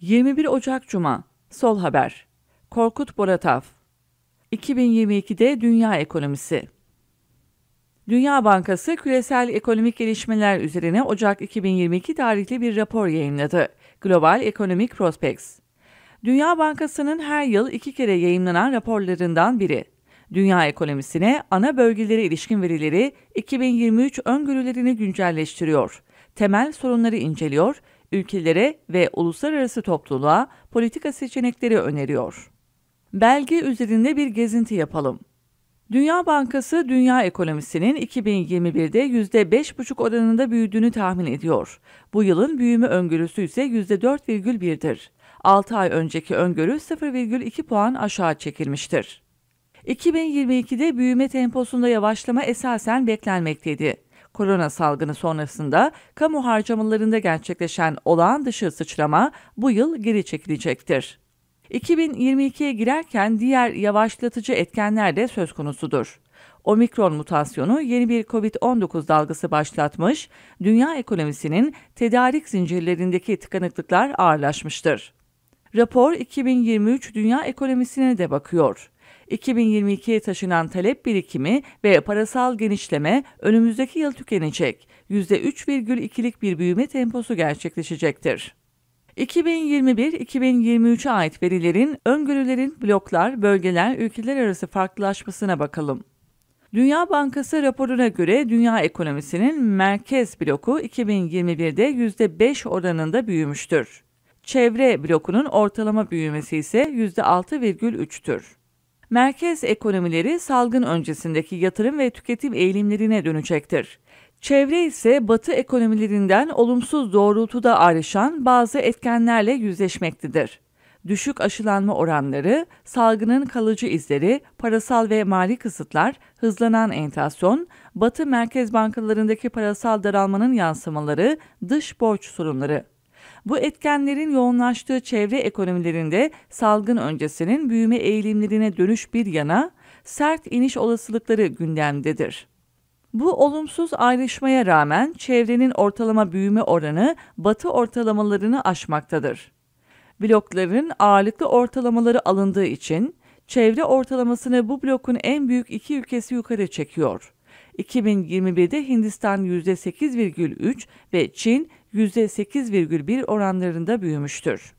21 Ocak Cuma Sol Haber Korkut Boratav. 2022'de Dünya Ekonomisi Dünya Bankası küresel ekonomik gelişmeler üzerine Ocak 2022 tarihli bir rapor yayınladı. Global Economic Prospects. Dünya Bankası'nın her yıl iki kere yayınlanan raporlarından biri. Dünya ekonomisine ana bölgelere ilişkin verileri 2023 öngörülerini güncelleştiriyor. Temel sorunları inceliyor ülkelere ve uluslararası topluluğa politika seçenekleri öneriyor. Belge üzerinde bir gezinti yapalım. Dünya Bankası dünya ekonomisinin 2021'de %5,5 oranında büyüdüğünü tahmin ediyor. Bu yılın büyüme öngörüsü ise %4,1'dir. 6 ay önceki öngörü 0,2 puan aşağı çekilmiştir. 2022'de büyüme temposunda yavaşlama esasen beklenmekteydi. Korona salgını sonrasında kamu harcamalarında gerçekleşen olağan dışı sıçrama bu yıl geri çekilecektir. 2022'ye girerken diğer yavaşlatıcı etkenler de söz konusudur. Omikron mutasyonu yeni bir COVID-19 dalgası başlatmış, dünya ekonomisinin tedarik zincirlerindeki tıkanıklıklar ağırlaşmıştır. Rapor 2023 dünya ekonomisine de bakıyor. 2022'ye taşınan talep birikimi ve parasal genişleme önümüzdeki yıl tükenecek. %3,2'lik bir büyüme temposu gerçekleşecektir. 2021-2023'e ait verilerin, öngörülerin bloklar, bölgeler, ülkeler arası farklılaşmasına bakalım. Dünya Bankası raporuna göre dünya ekonomisinin merkez bloku 2021'de %5 oranında büyümüştür. Çevre blokunun ortalama büyümesi ise %6,3'tür. Merkez ekonomileri salgın öncesindeki yatırım ve tüketim eğilimlerine dönecektir. Çevre ise batı ekonomilerinden olumsuz doğrultuda ayrışan bazı etkenlerle yüzleşmektedir. Düşük aşılanma oranları, salgının kalıcı izleri, parasal ve mali kısıtlar, hızlanan enflasyon, batı merkez bankalarındaki parasal daralmanın yansımaları, dış borç sorunları. Bu etkenlerin yoğunlaştığı çevre ekonomilerinde salgın öncesinin büyüme eğilimlerine dönüş bir yana sert iniş olasılıkları gündemdedir. Bu olumsuz ayrışmaya rağmen çevrenin ortalama büyüme oranı batı ortalamalarını aşmaktadır. Blokların ağırlıklı ortalamaları alındığı için çevre ortalamasını bu blokun en büyük iki ülkesi yukarı çekiyor. 2021'de Hindistan %8,3 ve Çin %8,1 oranlarında büyümüştür.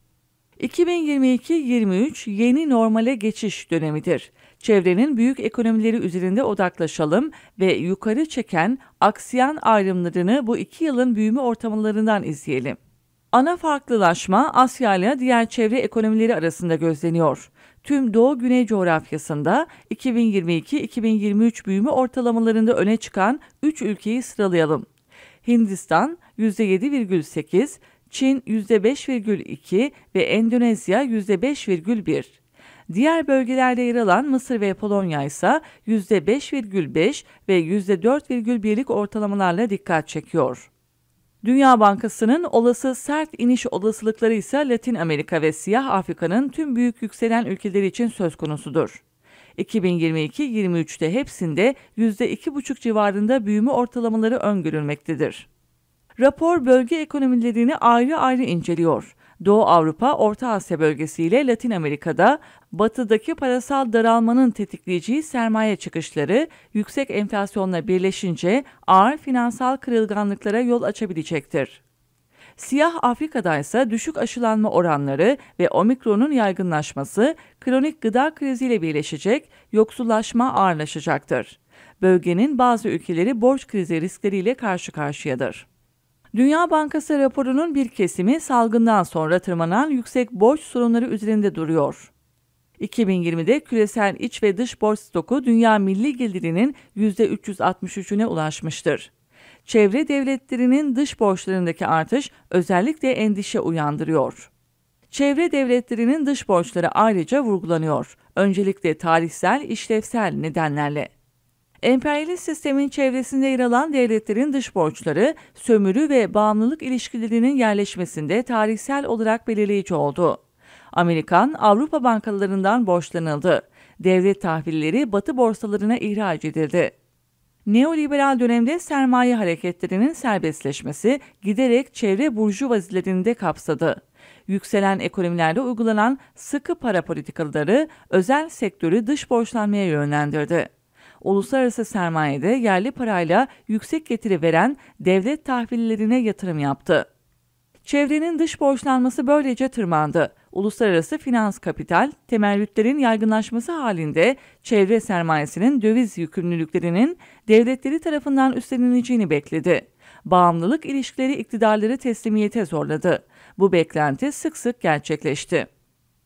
2022-23 yeni normale geçiş dönemidir. Çevrenin büyük ekonomileri üzerinde odaklaşalım ve yukarı çeken aksiyan ayrımlarını bu iki yılın büyüme ortamlarından izleyelim. Ana farklılaşma Asya ile diğer çevre ekonomileri arasında gözleniyor tüm Doğu Güney coğrafyasında 2022-2023 büyüme ortalamalarında öne çıkan 3 ülkeyi sıralayalım. Hindistan %7,8, Çin %5,2 ve Endonezya %5,1. Diğer bölgelerde yer alan Mısır ve Polonya ise %5,5 ve %4,1'lik ortalamalarla dikkat çekiyor. Dünya Bankası'nın olası sert iniş olasılıkları ise Latin Amerika ve Siyah Afrika'nın tüm büyük yükselen ülkeleri için söz konusudur. 2022-23'te hepsinde %2,5 civarında büyüme ortalamaları öngörülmektedir. Rapor bölge ekonomilerini ayrı ayrı inceliyor. Doğu Avrupa, Orta Asya bölgesiyle Latin Amerika'da batıdaki parasal daralmanın tetikleyeceği sermaye çıkışları yüksek enflasyonla birleşince ağır finansal kırılganlıklara yol açabilecektir. Siyah Afrika'da ise düşük aşılanma oranları ve omikronun yaygınlaşması kronik gıda kriziyle birleşecek, yoksullaşma ağırlaşacaktır. Bölgenin bazı ülkeleri borç krizi riskleriyle karşı karşıyadır. Dünya Bankası raporunun bir kesimi salgından sonra tırmanan yüksek borç sorunları üzerinde duruyor. 2020'de küresel iç ve dış borç stoku dünya milli gelirinin %363'üne ulaşmıştır. Çevre devletlerinin dış borçlarındaki artış özellikle endişe uyandırıyor. Çevre devletlerinin dış borçları ayrıca vurgulanıyor. Öncelikle tarihsel, işlevsel nedenlerle. Emperyalist sistemin çevresinde yer alan devletlerin dış borçları, sömürü ve bağımlılık ilişkilerinin yerleşmesinde tarihsel olarak belirleyici oldu. Amerikan, Avrupa bankalarından borçlanıldı. Devlet tahvilleri batı borsalarına ihraç edildi. Neoliberal dönemde sermaye hareketlerinin serbestleşmesi giderek çevre burjuvazilerini de kapsadı. Yükselen ekonomilerde uygulanan sıkı para politikaları özel sektörü dış borçlanmaya yönlendirdi uluslararası sermayede yerli parayla yüksek getiri veren devlet tahvillerine yatırım yaptı. Çevrenin dış borçlanması böylece tırmandı. Uluslararası finans kapital, temellütlerin yaygınlaşması halinde çevre sermayesinin döviz yükümlülüklerinin devletleri tarafından üstlenileceğini bekledi. Bağımlılık ilişkileri iktidarları teslimiyete zorladı. Bu beklenti sık sık gerçekleşti.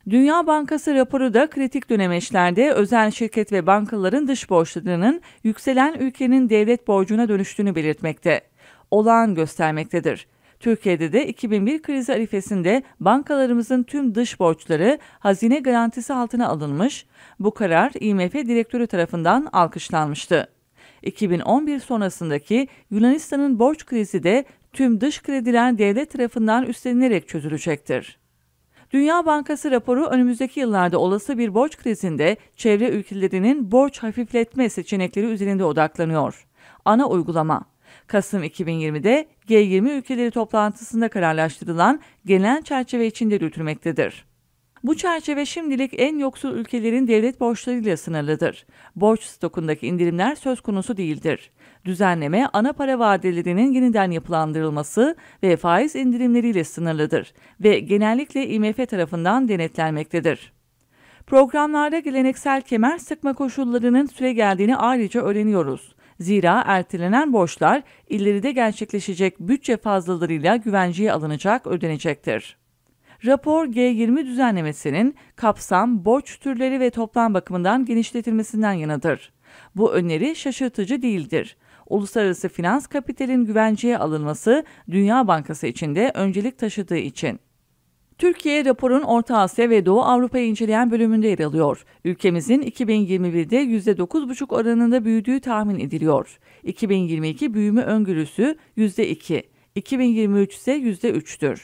Dünya Bankası raporu da kritik dönemeçlerde özel şirket ve bankaların dış borçlarının yükselen ülkenin devlet borcuna dönüştüğünü belirtmekte. Olağan göstermektedir. Türkiye'de de 2001 krizi arifesinde bankalarımızın tüm dış borçları hazine garantisi altına alınmış, bu karar IMF direktörü tarafından alkışlanmıştı. 2011 sonrasındaki Yunanistan'ın borç krizi de tüm dış krediler devlet tarafından üstlenilerek çözülecektir. Dünya Bankası raporu önümüzdeki yıllarda olası bir borç krizinde çevre ülkelerinin borç hafifletme seçenekleri üzerinde odaklanıyor. Ana uygulama Kasım 2020'de G20 ülkeleri toplantısında kararlaştırılan genel çerçeve içinde yürütülmektedir. Bu çerçeve şimdilik en yoksul ülkelerin devlet borçlarıyla sınırlıdır. Borç stokundaki indirimler söz konusu değildir. Düzenleme ana para vadelerinin yeniden yapılandırılması ve faiz indirimleriyle sınırlıdır ve genellikle IMF tarafından denetlenmektedir. Programlarda geleneksel kemer sıkma koşullarının süre geldiğini ayrıca öğreniyoruz. Zira ertelenen borçlar ileride gerçekleşecek bütçe fazlalarıyla güvenceye alınacak ödenecektir. Rapor G20 düzenlemesinin kapsam, borç türleri ve toplam bakımından genişletilmesinden yanadır. Bu öneri şaşırtıcı değildir. Uluslararası finans kapitalin güvenceye alınması Dünya Bankası için de öncelik taşıdığı için. Türkiye raporun Orta Asya ve Doğu Avrupa'yı inceleyen bölümünde yer alıyor. Ülkemizin 2021'de %9,5 oranında büyüdüğü tahmin ediliyor. 2022 büyüme öngörüsü %2, 2023 ise %3'tür.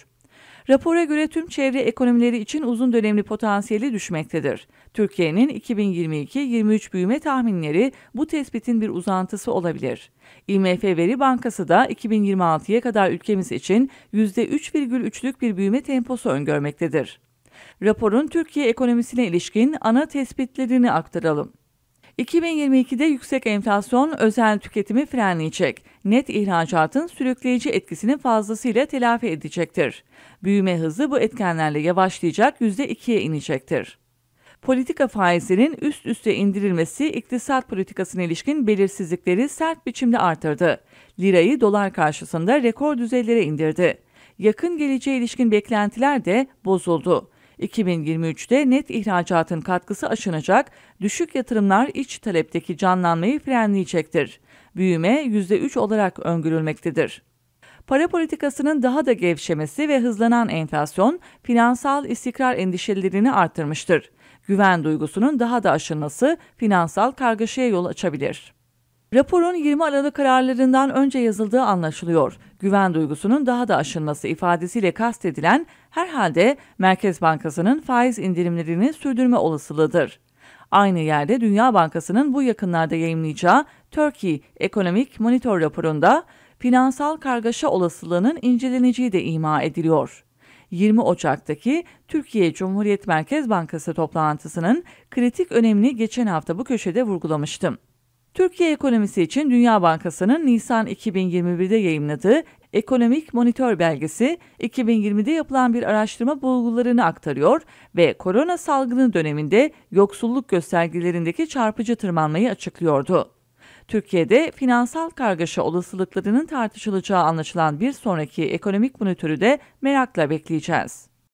Rapora göre tüm çevre ekonomileri için uzun dönemli potansiyeli düşmektedir. Türkiye'nin 2022-23 büyüme tahminleri bu tespitin bir uzantısı olabilir. IMF Veri Bankası da 2026'ya kadar ülkemiz için %3,3'lük bir büyüme temposu öngörmektedir. Raporun Türkiye ekonomisine ilişkin ana tespitlerini aktaralım. 2022'de yüksek enflasyon özel tüketimi frenleyecek. Net ihracatın sürükleyici etkisini fazlasıyla telafi edecektir. Büyüme hızı bu etkenlerle yavaşlayacak %2'ye inecektir. Politika faizinin üst üste indirilmesi iktisat politikasına ilişkin belirsizlikleri sert biçimde artırdı. Lirayı dolar karşısında rekor düzeylere indirdi. Yakın geleceğe ilişkin beklentiler de bozuldu 2023'te net ihracatın katkısı aşınacak, düşük yatırımlar iç talepteki canlanmayı frenleyecektir. Büyüme %3 olarak öngörülmektedir. Para politikasının daha da gevşemesi ve hızlanan enflasyon finansal istikrar endişelerini artırmıştır. Güven duygusunun daha da aşınması finansal kargaşaya yol açabilir. Raporun 20 Aralık kararlarından önce yazıldığı anlaşılıyor. Güven duygusunun daha da aşınması ifadesiyle kastedilen herhalde Merkez Bankası'nın faiz indirimlerini sürdürme olasılığıdır. Aynı yerde Dünya Bankası'nın bu yakınlarda yayımlayacağı Turkey Ekonomik Monitor raporunda finansal kargaşa olasılığının inceleneceği de ima ediliyor. 20 Ocak'taki Türkiye Cumhuriyet Merkez Bankası toplantısının kritik önemini geçen hafta bu köşede vurgulamıştım. Türkiye ekonomisi için Dünya Bankası'nın Nisan 2021'de yayımladığı Ekonomik Monitör Belgesi 2020'de yapılan bir araştırma bulgularını aktarıyor ve korona salgını döneminde yoksulluk göstergelerindeki çarpıcı tırmanmayı açıklıyordu. Türkiye'de finansal kargaşa olasılıklarının tartışılacağı anlaşılan bir sonraki ekonomik monitörü de merakla bekleyeceğiz.